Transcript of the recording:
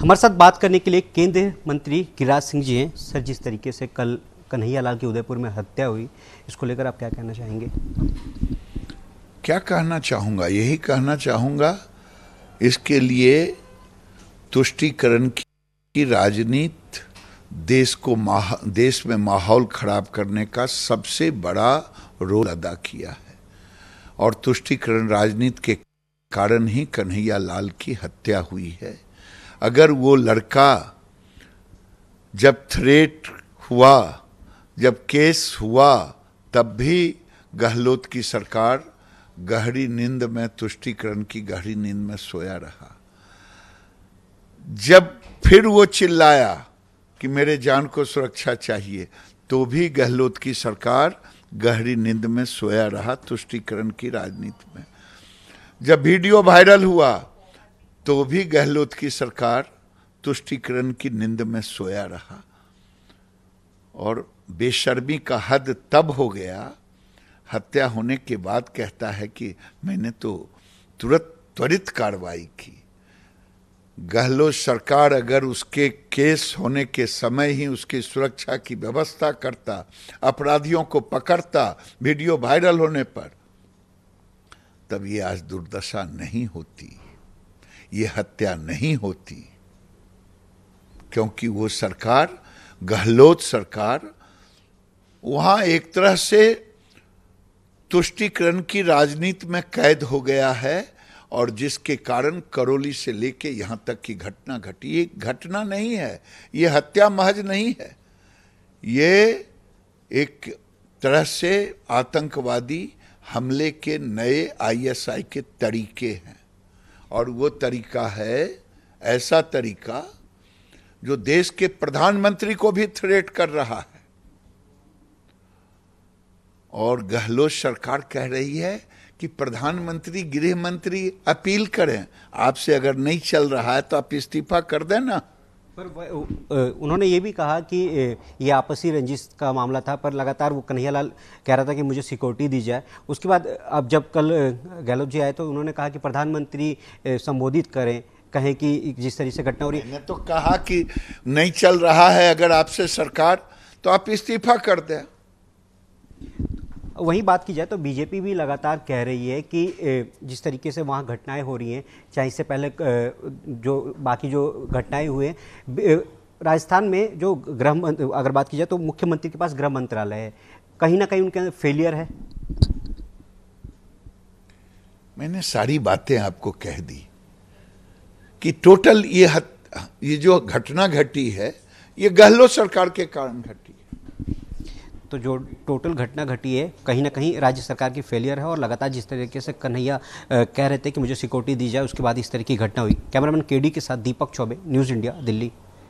हमारे साथ बात करने के लिए केंद्रीय मंत्री गिरिराज सिंह जी हैं सर जिस तरीके से कल कन्हैया लाल की उदयपुर में हत्या हुई इसको लेकर आप क्या कहना चाहेंगे क्या कहना चाहूँगा यही कहना चाहूँगा इसके लिए तुष्टिकरण की राजनीति देश को देश में माहौल खराब करने का सबसे बड़ा रोल अदा किया है और तुष्टिकरण राजनीति के कारण ही कन्हैया लाल की हत्या हुई है अगर वो लड़का जब थ्रेट हुआ जब केस हुआ तब भी गहलोत की सरकार गहरी नींद में तुष्टिकरण की गहरी नींद में सोया रहा जब फिर वो चिल्लाया कि मेरे जान को सुरक्षा चाहिए तो भी गहलोत की सरकार गहरी नींद में सोया रहा तुष्टिकरण की राजनीति में जब वीडियो वायरल हुआ तो भी गहलोत की सरकार तुष्टिकरण की निंद में सोया रहा और बेशर्मी का हद तब हो गया हत्या होने के बाद कहता है कि मैंने तो तुरंत त्वरित कार्रवाई की गहलोत सरकार अगर उसके केस होने के समय ही उसकी सुरक्षा की व्यवस्था करता अपराधियों को पकड़ता वीडियो वायरल होने पर तब ये आज दुर्दशा नहीं होती ये हत्या नहीं होती क्योंकि वो सरकार गहलोत सरकार वहां एक तरह से तुष्टिकरण की राजनीति में कैद हो गया है और जिसके कारण करौली से लेके यहां तक की घटना घटी ये घटना नहीं है ये हत्या महज नहीं है ये एक तरह से आतंकवादी हमले के नए आईएसआई के तरीके हैं और वो तरीका है ऐसा तरीका जो देश के प्रधानमंत्री को भी थ्रेट कर रहा है और गहलोत सरकार कह रही है कि प्रधानमंत्री गृह मंत्री अपील करें आपसे अगर नहीं चल रहा है तो आप इस्तीफा कर देना पर उन्होंने ये भी कहा कि ये आपसी रंजिश का मामला था पर लगातार वो कन्हैयालाल कह रहा था कि मुझे सिक्योरिटी दी जाए उसके बाद अब जब कल गहलोत जी आए तो उन्होंने कहा कि प्रधानमंत्री संबोधित करें कहें कि जिस तरीके से घटना हो रही है तो कहा कि नहीं चल रहा है अगर आपसे सरकार तो आप इस्तीफा कर दें वहीं बात की जाए तो बीजेपी भी लगातार कह रही है कि जिस तरीके से वहाँ घटनाएं हो रही हैं चाहे इससे पहले जो बाकी जो घटनाएं हुए राजस्थान में जो गृह अगर बात की जाए तो मुख्यमंत्री के पास गृह मंत्रालय है कहीं ना कहीं उनके अंदर फेलियर है मैंने सारी बातें आपको कह दी कि टोटल ये हत, ये जो घटना घटी है ये गहलोत सरकार के कारण घटी है तो जो टोटल घटना घटी है कहीं ना कहीं राज्य सरकार की फेलियर है और लगातार जिस तरीके से कन्हैया कह रहे थे कि मुझे सिक्योरिटी दी जाए उसके बाद इस तरह की घटना हुई कैमरामैन केडी के साथ दीपक चौबे न्यूज़ इंडिया दिल्ली